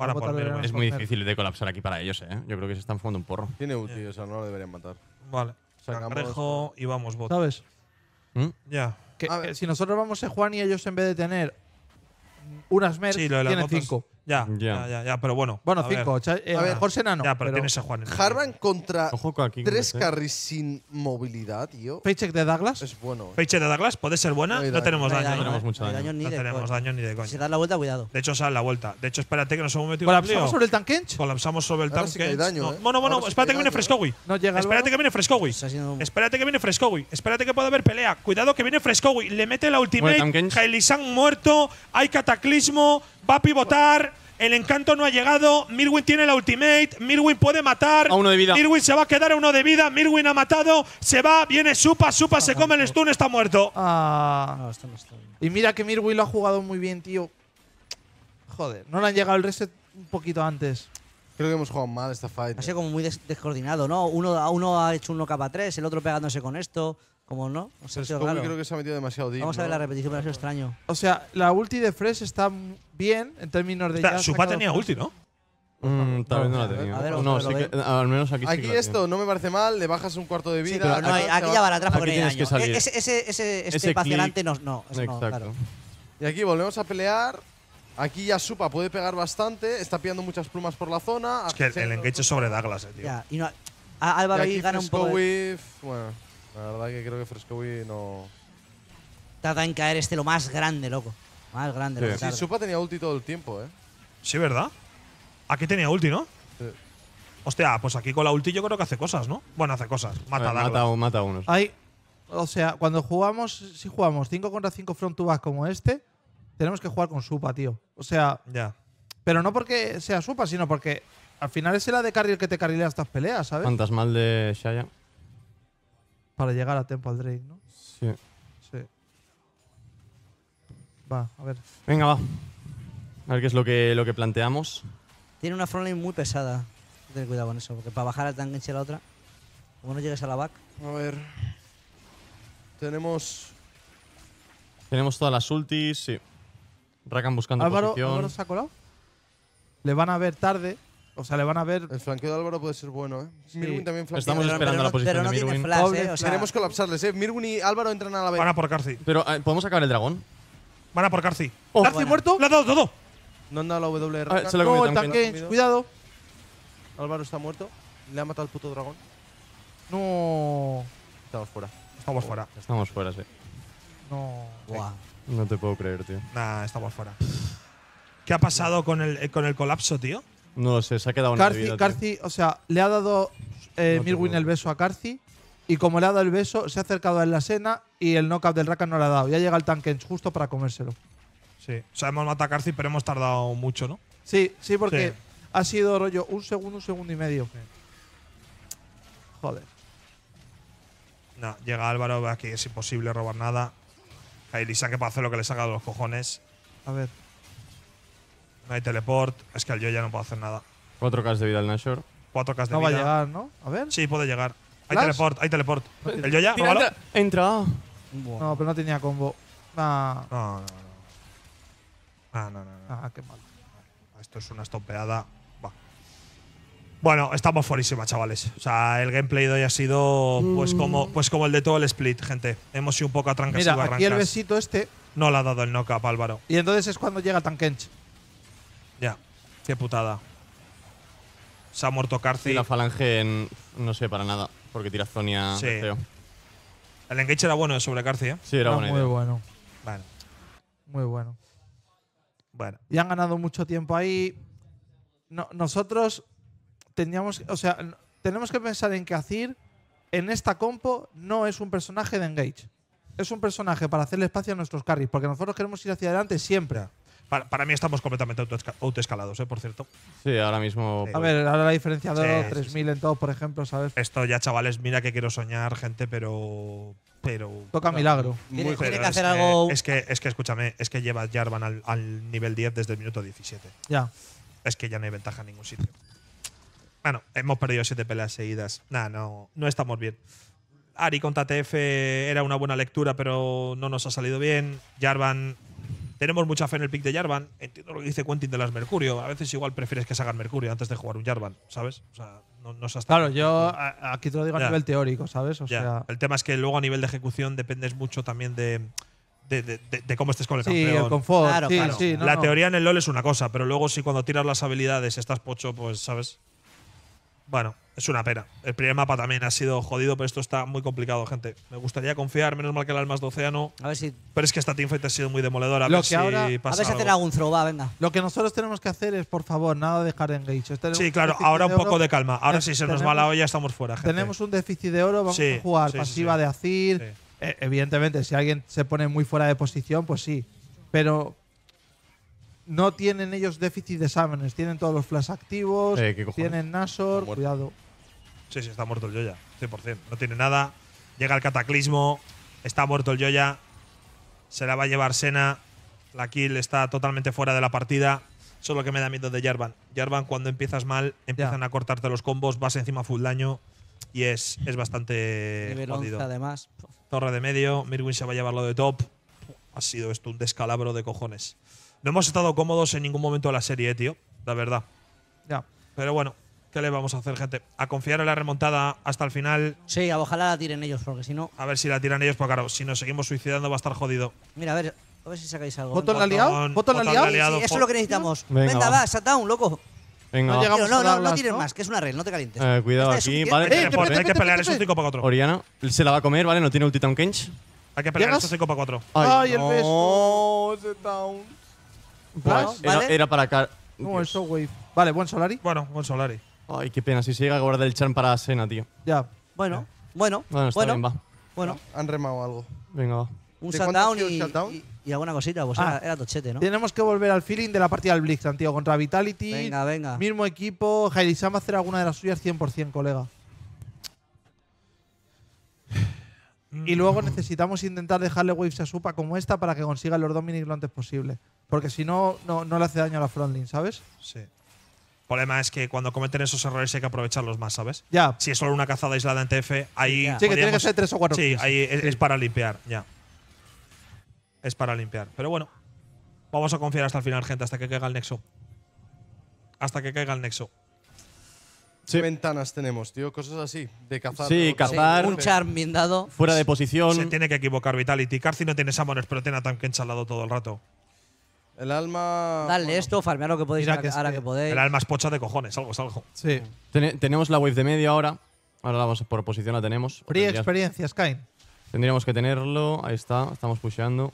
es muy difícil de colapsar aquí para ellos, ¿eh? Yo creo que se están fumando un porro. Tiene ulti, o sea, no lo deberían matar. Vale. Cangrejo y vamos, bot. ¿Sabes? ¿Mm? Ya. si nosotros vamos a Juani, ellos en vez de tener unas Mer sí, tiene cinco. Ya, Ya. ya, ya, pero bueno. Bueno, a cinco. Eh, a ver. Jorge Nano. Ya, pero, tienes a Juan. Harvan contra tres eh. carries sin movilidad, tío. Paycheck de Douglas. Es bueno. Eh. de Douglas puede ser buena. No tenemos daño. No tenemos mucho daño. ni No tenemos daño ni de Si se das la vuelta, cuidado. De hecho, sale la vuelta. De hecho, espérate que nos hemos metido ¿Colapsamos sobre el tanque? Colapsamos sobre el tanque. sí ¿eh? espérate que viene Espérate que viene Frescowi. Pues espérate que viene Frescowi. Espérate que puede haber pelea. Cuidado que viene Frescowi. Le mete la ultimate. Tankens. Sang muerto. Hay va a pivotar. El encanto no ha llegado. Mirwin tiene la ultimate. Mirwin puede matar. A uno de vida. Mirwin se va a quedar a uno de vida. Mirwin ha matado. Se va, viene Supa. Supa se come el stun, está muerto. Ah. Y mira que Mirwin lo ha jugado muy bien, tío. Joder, no le han llegado el reset un poquito antes. Creo que hemos jugado mal esta fight. Ha sido eh. como muy descoordinado, ¿no? Uno, uno ha hecho uno capa 3, el otro pegándose con esto. Como no, o sea, raro. creo que se ha metido demasiado deep. Vamos a ver la repetición, me ha sido extraño. O sea, la ulti de Fresh está bien en términos de. Supa tenía ulti, ¿no? Mm, tal vez no la tenía. A ver, no, sí que, al menos aquí. Aquí sí que esto no me parece mal, le bajas un cuarto de vida. Sí, pero no, aquí ya va la trampa el daño. E-, ese, ese, ese, este ese no, no, Exacto. no claro. Y aquí volvemos a pelear. Aquí ya Supa puede pegar bastante, está pillando muchas plumas por la zona. Es que el, el engage es sobre Douglas, eh, tío. Ya, y no, Alba gana un poco. bueno. La verdad que creo que Frescovi no... Trata en caer este lo más grande, loco. Más grande. Sí, Supa tenía ulti todo el tiempo, ¿eh? Sí, ¿verdad? Aquí tenía ulti, ¿no? Sí. Hostia, pues aquí con la ulti yo creo que hace cosas, ¿no? Bueno, hace cosas. Eh, mata a mata, a unos. o sea, cuando jugamos, si jugamos 5 contra 5 front to back como este, tenemos que jugar con Supa, tío. O sea. Ya. Pero no porque sea Supa, sino porque al final es el de el que te carrilea estas peleas, ¿sabes? Fantasmal de Shaya para llegar a tiempo al Drake, ¿no? Sí. Va, a ver. Venga, va. A ver qué es lo que, lo que planteamos. Tiene una frontline muy pesada. Ten cuidado con eso, porque para bajar al tanque y la otra, como no llegues a la back. A ver. Tenemos. Tenemos todas las ultis, sí. Rakan buscando Álvaro, posición. ¿Álvaro se ha colado? Le van a ver tarde. O sea, le van a ver. El flanqueo de Álvaro puede ser bueno, ¿eh? Mirwin también flanquea. Estamos esperando pero la posición pero no de Mirwin. Tiene flash, ¿eh? Queremos colapsarles, ¿eh? Mirwin y Álvaro entran a la vez. Van a por Carci. Pero, eh, ¿podemos acabar el dragón? Van a por Carci. Oh, ¿Carci muerto? ¡La ha dado todo! No han dado la WR. Ah, se Cuidado. Álvaro está muerto. Le ha matado el puto dragón. No. Estamos fuera. Estamos fuera. Estamos fuera, sí. No. Wow. No te puedo creer, tío. Nah, estamos fuera. ¿Qué ha pasado con el, eh, con el colapso, tío? No lo sé, se ha quedado una Carci, Carci, o sea, le ha dado eh, Mirwin el beso a Carci Y como le ha dado el beso, se ha acercado a la escena y el knockout del Rakan no le ha dado. Ya llega el Tankens justo para comérselo. Sí. O sea, hemos matado a pero hemos tardado mucho, ¿no? Sí, sí, porque ha sido rollo un segundo, un segundo y medio. Joder. No, llega Álvaro, aquí es imposible robar nada. Elisa que puede hacer lo que le saca de los cojones. A ver no hay teleport, es que al yo ya no puedo hacer nada. 4K de vida al Nashor. 4K de No va a llegar, ¿no? A ver. Sí, puede llegar. Hay teleport, hay teleport. Pues, ¿El yo ya? entra. No, pero no tenía combo. Ah. No, no, no. Ah, no, no, Ah, qué mal. Esto es una estompeada. Va. Bueno, estamos fuerísimas, chavales. O sea, el gameplay de hoy ha sido pues mm. como, pues como el de todo el split, gente. Hemos sido un poco atrancas y Mira, aquí el besito este. No le ha dado el knock-up, Álvaro. Y entonces es cuando llega Tankench. Qué putada. Se ha muerto Carci. la falange en, no sé para nada, porque tira Zonia sí. El engage era bueno sobre Carthy, ¿eh? Sí, era, bueno. muy bueno. Vale. Muy bueno. Bueno. Y han ganado mucho tiempo ahí. nosotros teníamos, o sea, tenemos que pensar en qué hacer en esta compo no es un personaje de engage. Es un personaje para hacerle espacio a nuestros carries, porque nosotros queremos ir hacia adelante siempre. Para, mí estamos completamente autoescalados, ¿eh? por cierto. Sí, ahora mismo. A ver, ahora la diferencia de 3000 en todo, por ejemplo, ¿sabes? Esto ya, chavales, mira que quiero soñar, gente, pero. Pero. Toca milagro. tiene, es Que, es, que, escúchame, es que lleva Jarvan al, nivel 10 desde el minuto 17. Ya. Es que ya no hay ventaja en ningún sitio. Bueno, hemos perdido 7 peleas seguidas. Nah, no, no estamos bien. Ari contra TF era una buena lectura, pero no nos ha salido bien. Jarvan tenemos mucha fe en el pick de Jarvan. Entiendo lo que dice Quentin de las Mercurio. A veces igual prefieres que se hagan Mercurio antes de jugar un Jarvan, ¿sabes? O sea, no, no Claro, yo aquí te lo digo a nivel teórico, ¿sabes? O sea… El tema es que luego a nivel de ejecución dependes mucho también de… De, cómo estés con el sí, campeón. El confort. Claro, sí, la teoría en el LoL es una cosa, pero luego si cuando tiras las habilidades estás pocho, pues sabes. Bueno, es una pena. El primer mapa también ha sido jodido, pero esto está muy complicado, gente. Me gustaría confiar, menos mal que el Almas de Océano. A ver si. Pero es que esta teamfight ha sido muy demoledora. A lo ver que si pasa a ver si hacer algún throw, va, venga. Lo que nosotros tenemos que hacer es, por favor, nada de dejar engage. Este sí, claro, ahora un poco de calma. Ahora si se nos va la olla estamos fuera, gente. Tenemos un déficit de oro, vamos a jugar pasiva de Azir. Eh, evidentemente, si alguien se pone muy fuera de posición, pues sí. Pero no tienen ellos déficit de sámenes. Tienen todos los flash activos, eh, tienen Nasor, cuidado. Sí, sí, está muerto el Yoya, 100%. No tiene nada. Llega el cataclismo, está muerto el Yoya. Se la va a llevar Sena. La kill está totalmente fuera de la partida. solo que me da miedo de Jarvan. Jarvan, cuando empiezas mal, empiezan a cortarte los combos, vas encima full daño y es, es bastante además. Torre de medio, Mirwin se va a llevar lo de top. Ha sido esto un descalabro de cojones. No hemos estado cómodos en ningún momento de la serie, eh, tío. La verdad. Ya. Pero bueno, ¿qué le vamos a hacer, gente? A confiar en la remontada hasta el final. Sí, ojalá la tiren ellos, porque si no. A ver si la tiran ellos, porque claro, si nos seguimos suicidando va a estar jodido. Mira, a ver, a ver si sacáis algo. ¿Botón la liado? ¿Botón la liado? eso es lo que necesitamos. Venga, Venga va, down, loco. Venga, no, llegamos no, no, no tires más, que es una red, no te calientes. Eh, cuidado aquí, ¿vale? Eh, hay que, pelear, es un 5 para 4. Oriana se la va a comer, ¿vale? No tiene ulti Town Kench. Hay que pelear, es un 5 para 4. Ay, Ay no. el beso. No, era, ¿vale? era, para acá. No, eso, Wave. Vale, buen Solari. Bueno, buen Solari. Ay, qué pena, si se llega a guardar el charm para Sena, tío. Ya. Bueno, bueno, bueno. Está bueno, bien, bueno. Han remado algo. Venga, va. Un shutdown y, alguna cosita, pues ah, era, tochete, ¿no? Tenemos que volver al feeling de la partida del Blitz, tío, contra Vitality. Venga, venga. Mismo equipo, a hacer alguna de las suyas 100%, colega. Y luego mm. necesitamos intentar dejarle waves a Supa como esta para que consiga los Dominic lo antes posible. Porque si no, no, le hace daño a la frontline, ¿sabes? Sí. El problema es que cuando cometen esos errores hay que aprovecharlos más, ¿sabes? Ya. Si es solo una cazada aislada en TF, ahí. Sí, que tiene que ser tres o cuatro. Sí, ahí es, es, para limpiar, ya. Es para limpiar. Pero bueno, vamos a confiar hasta el final, gente, hasta que caiga el nexo. Hasta que caiga el nexo. ¿Qué ventanas tenemos, tío? Cosas así, de cazar. Sí, cazar. un charm Fuera de posición. Se tiene que equivocar Vitality. Carci no tiene Samones, pero tiene a Tanque enchalado todo el rato. El alma. Dale esto, farmear lo que podéis ahora que, podéis. El alma es pocha de cojones, algo es algo. Sí. tenemos la wave de medio ahora. Ahora la vamos por posición, la tenemos. Free experiencia, Sky. Tendríamos que tenerlo. Ahí está, estamos pusheando.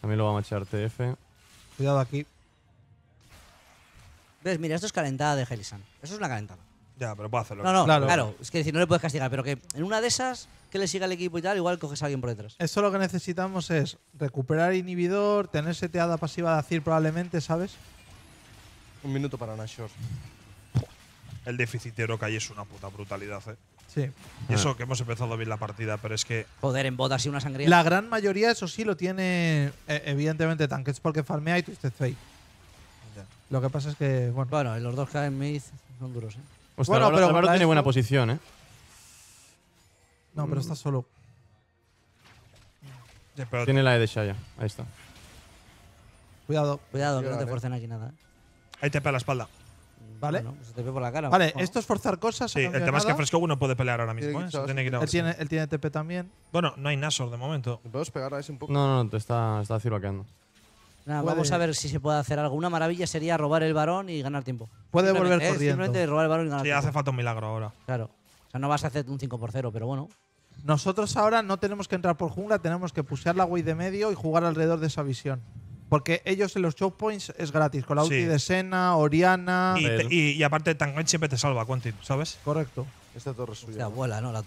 También lo va a machar TF. Cuidado aquí. Mira, esto es calentada de Helisan. Eso es una calentada. Ya, pero puedo hacerlo. No, no, claro. Es que decir, no le puedes castigar, pero que en una de esas que le siga el equipo y tal, igual coges a alguien por detrás. Eso lo que necesitamos es recuperar inhibidor, tener seteada pasiva de Azir probablemente, ¿sabes? Un minuto para Nashor. El deficitero que hay es una puta brutalidad, ¿eh? Sí. Y eso que hemos empezado bien la partida, pero es que. Poder en botas y una sangría. La gran mayoría, eso sí, lo tiene, eh, evidentemente, tanques porque farmea y Twisted Fake. Lo que pasa es que, bueno. los dos mid son duros, ¿eh? bueno, pero tiene buena posición, ¿eh? No, pero está solo. Tiene la E de Shaya. Ahí está. Cuidado. Cuidado, que no te eh. forcen aquí nada. ¿eh? Ahí te pega la espalda. Mm, vale. Pues te la cara. Vale, esto es forzar cosas. Sí, el tema es que Fresco uno puede pelear ahora mismo. ¿eh? tiene él, tiene, TP también. Bueno, no hay Nasor de momento. ¿Podemos pegar a ese un poco? No, no, te está, está vamos a ver si se puede hacer algo. Una maravilla sería robar el varón y ganar tiempo. Puede volver ¿eh? corriendo. Simplemente robar el varón y ganar sí, hace falta un milagro ahora. Claro. O sea, no vas a hacer un 5 por 0, pero bueno. Nosotros ahora no tenemos que entrar por jungla, tenemos que pusear la wave de medio y jugar alrededor de esa visión. Porque ellos en los choke points es gratis, con la ulti de Senna, Oriana. Y, aparte, Tangwen siempre te salva, Quentin, ¿sabes? Correcto. Esta torre es suya.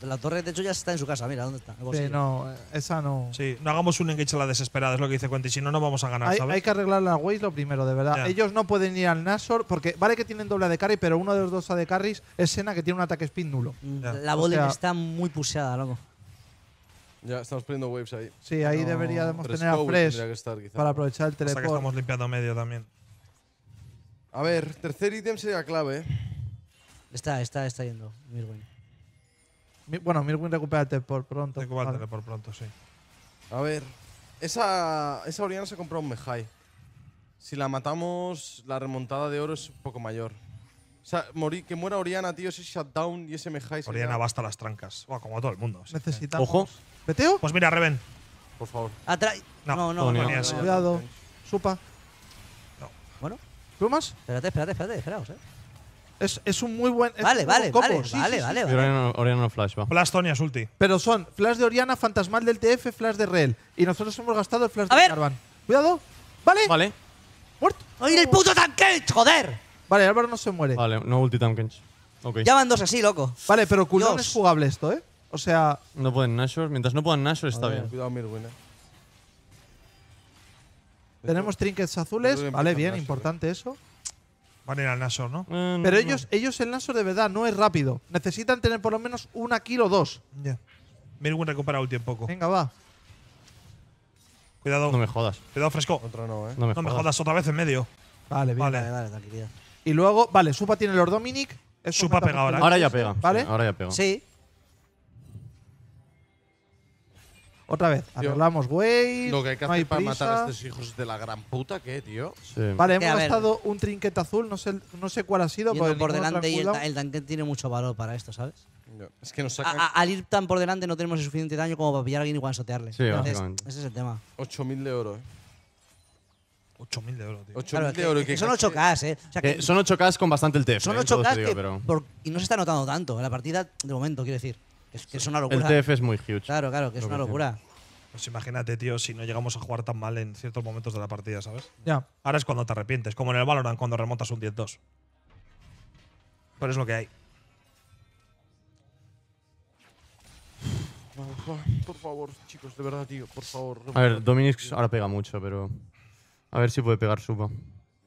La, torre, de hecho, ya está en su casa. Mira, ¿dónde está? Sí, no, esa no. Sí, no hagamos un engage a la desesperada, es lo que dice Quentin, Si no, no vamos a ganar, hay, que arreglar la Waze lo primero, de verdad. Ellos no pueden ir al Nasor, porque vale que tienen doble de carry, pero uno de los dos de carries es Sena, que tiene un ataque speed nulo. Mm, la bola está muy puseada, loco. Ya, estamos poniendo waves ahí. Sí, ahí deberíamos tener a Fresh para aprovechar el teleport. estamos limpiando medio también. A ver, tercer ítem sería clave, ¿eh? Está, está, está yendo Mirwin. bueno, Mirwin, recupérate por pronto. Recupérate por pronto, sí. A ver. Esa, esa Oriana se compró un Mejai. Si la matamos, la remontada de oro es un poco mayor. O sea, que muera Oriana, tío, ese shutdown y ese Mejai. Oriana basta las trancas. Buah, como todo el mundo. Necesitamos. Ojo. ¿Peteo? Pues mira, Reven. Por favor. Atrae… No, No, no, Cuidado. Supa. No. Bueno, más? espérate, espérate, espérate, esperaos, eh. Es, es un muy buen. Vale, vale, vale, vale, vale, Flash, va. ulti. Pero son Flash de Oriana, Fantasmal del TF, Flash de Real Y nosotros hemos gastado el Flash de ver. Cuidado. Vale. Vale, Muerto. ¡Oye, el puto Tankench! ¡Joder! Vale, Álvaro no se muere. vale, no ulti tankench. Ya van dos así, loco. Vale, pero cooldown es jugable esto, ¿eh? O sea, No pueden Nashor. Mientras no puedan Nashor, está bien. Cuidado, Mirwin, eh. tenemos trinkets azules. Vale, bien, importante eh. eso. Van a ir al Nasor, eh, ¿no? Pero ellos, ellos el naso de verdad no es rápido. Necesitan tener por lo menos una kilo o dos. Ya. recupera ulti un poco. Venga, va. Cuidado. No me jodas. Cuidado, fresco. Otro no, ¿eh? No me, jodas. otra vez en medio. Vale, bien, vale, vale, vale Y luego, vale, Supa tiene los Dominic. Supa pegado ahora. ¿eh? Ahora ya pega. ¿Vale? Ahora ya pega. Sí. Otra vez, arreglamos güey. Lo que hay que no hacer hay para matar a estos hijos de la gran puta, ¿qué, tío? Vale, hemos gastado un trinquete azul, no sé, no sé cuál ha sido. Yendo por, delante y el, tanque tiene mucho valor para esto, ¿sabes? es que al ir tan por delante no tenemos suficiente daño como para pillar a alguien y guansotearle. Sí, Entonces, ese es el tema. 8.000 de oro, eh. 8.000 de oro, tío. 8.000 de oro. Que, son 8 ks ¿eh? ¿eh? son 8 ks con bastante el TF. Son 8 eh, ks pero... y no se está notando tanto en ¿eh? la partida de momento, quiero decir. Es que es una locura. El TF es muy huge. Claro, claro, que es una locura. Pues imagínate, tío, si no llegamos a jugar tan mal en ciertos momentos de la partida, ¿sabes? Ya. Ahora es cuando te arrepientes, como en el Valorant cuando remontas un 10-2. Pero es lo que hay. Por favor, chicos, de verdad, tío, por favor. A ver, Dominix ahora pega mucho, pero. A ver si puede pegar supa.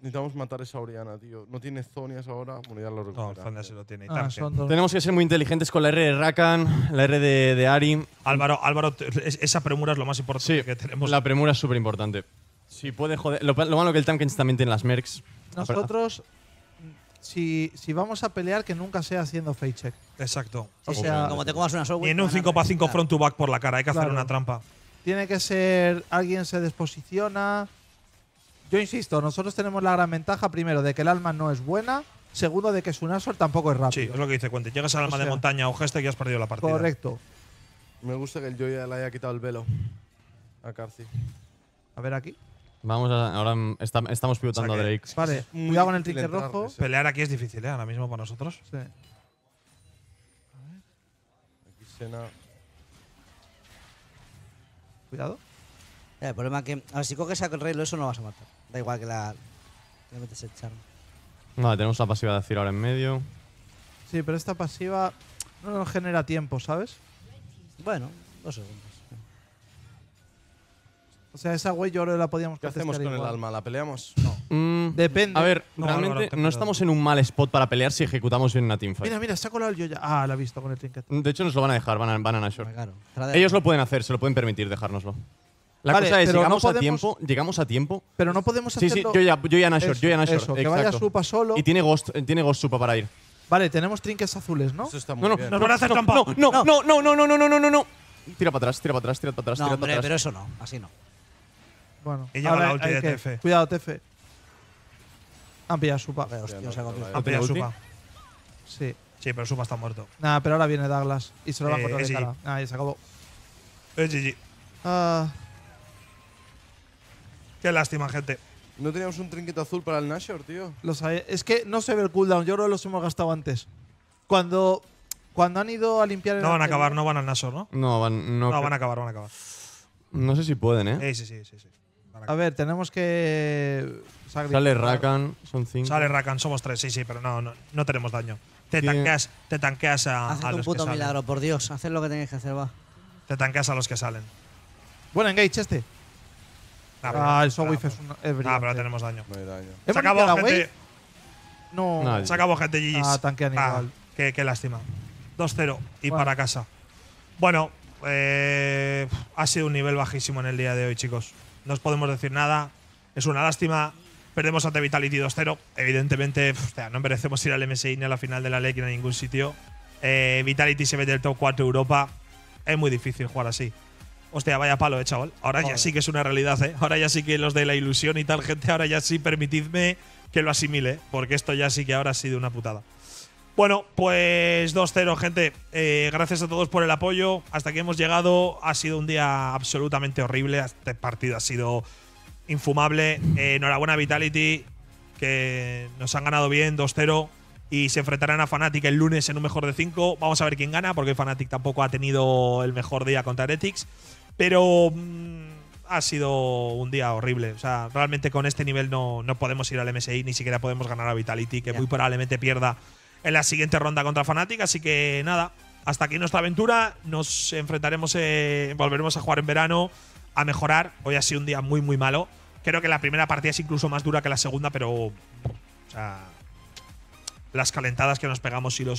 Necesitamos matar esa Oriana, tío. No tiene zonas ahora. No, se lo tiene. Ah, tenemos que ser muy inteligentes con la R de Rakan, la R de, de Ari. Álvaro, Álvaro, esa premura es lo más importante que tenemos. La premura es súper importante. Si puede joder. Lo, malo que el Tankens también tiene las mercs. Nosotros, si, si vamos a pelear, que nunca sea haciendo face check. Exacto. O sea, como te comas una software. en un 5x5 front to back por la cara, hay que hacer una trampa. Tiene que ser. Alguien se desposiciona yo insisto, nosotros tenemos la gran ventaja, primero, de que el alma no es buena, segundo, de que su Nasor tampoco es rápido. Sí, es lo que dice Cuente. Llegas al alma de montaña o gesto y has perdido la partida. Correcto. Me gusta que el Joya le haya quitado el velo a Carci. A ver aquí. Vamos a, ahora estamos pivotando a Drake. Vale, cuidado con el tricker rojo. Pelear aquí es difícil, ¿eh? Ahora mismo para nosotros. A ver. Aquí Sena. Cuidado. El problema es que, a ver, si coges el Rey, eso no vas a matar. Da igual que la. Le metes el charm. Vale, tenemos la pasiva de decir ahora en medio. Sí, pero esta pasiva no nos genera tiempo, ¿sabes? Bueno, dos segundos. O sea, esa wey, yo la podíamos ¿Qué hacemos con el alma? ¿La peleamos? No. Mm, Depende. A ver, no, realmente no, estamos en un mal spot para pelear si ejecutamos bien una teamfight. Mira, mira, se ha colado yo Ah, la he visto con el trinket. De hecho, nos lo van a dejar, van a, van a Ellos lo pueden hacer, se lo pueden permitir dejárnoslo. La cosa es, llegamos a tiempo, llegamos a tiempo. Pero no podemos hacerlo. Sí, sí, yo ya, yo ya yo ya que vaya Supa solo. Y tiene Ghost, eh, tiene Supa para ir. Vale, tenemos trinques azules, ¿no? no, no, Nos van a hacer trampa. No, no, no, no, no, no, no, no, no, no. Tira para atrás, tira para atrás, tira para atrás, no, tira para atrás. pero eso no, así no. Bueno. Y lleva la ulti de Tefe. Cuidado, Tefe. Han Supa. Hostia, Supa. Sí. Sí, pero Supa está muerto. Nah, pero ahora viene Douglas y se lo va a eh, cortar de eh, cara. se acabó. GG. Ah… Qué lástima, gente. ¿No teníamos un trinquete azul para el Nashor, tío? Es que no se ve el cooldown. Yo creo que los hemos gastado antes. Cuando, cuando han ido a limpiar el. No van a acabar, no van al Nashor, ¿no? No, van, no, van a acabar, van a acabar. No sé si pueden, ¿eh? Sí, sí, sí. sí, A ver, tenemos que. Sale Rakan, son cinco. Sale Rakan, somos tres, sí, sí, pero no, no, tenemos daño. Te tanqueas, te tanqueas a, un puto milagro, por Dios. Haced lo que tenéis que hacer, va. Te tanqueas a los que salen. bueno engage este. Ah, ah el es, un, Ah, pero tenemos daño. Se acabó, gente. No. Se acabó, gente. Ah, tanque animal. Ah, qué, lástima. 2-0 y para casa. Bueno, eh, ha sido un nivel bajísimo en el día de hoy, chicos. No os podemos decir nada. Es una lástima. Perdemos ante Vitality 2-0. Evidentemente, no merecemos ir al MSI ni a la final de la LEC ni a ningún sitio. Eh, Vitality se mete del top 4 de Europa. Es muy difícil jugar así. Hostia, vaya palo, eh, chaval. Ahora ya sí que es una realidad, eh. Ahora ya sí que los de la ilusión y tal, gente, ahora ya sí permitidme que lo asimile, eh, porque esto ya sí que ahora ha sido una putada. Bueno, pues 2-0, gente. Eh, gracias a todos por el apoyo. Hasta aquí hemos llegado. Ha sido un día absolutamente horrible. Este partido ha sido infumable. Eh, enhorabuena, Vitality, que nos han ganado bien 2-0 y se enfrentarán a Fnatic el lunes en un mejor de 5. Vamos a ver quién gana, porque Fnatic tampoco ha tenido el mejor día contra Ethics. Pero mm, ha sido un día horrible. O sea, realmente con este nivel no, no podemos ir al MSI, ni siquiera podemos ganar a Vitality, que muy probablemente pierda en la siguiente ronda contra Fnatic. Así que nada, hasta aquí nuestra aventura. Nos enfrentaremos, eh, volveremos a jugar en verano, a mejorar. Hoy ha sido un día muy, muy malo. Creo que la primera partida es incluso más dura que la segunda, pero. O sea, las calentadas que nos pegamos y los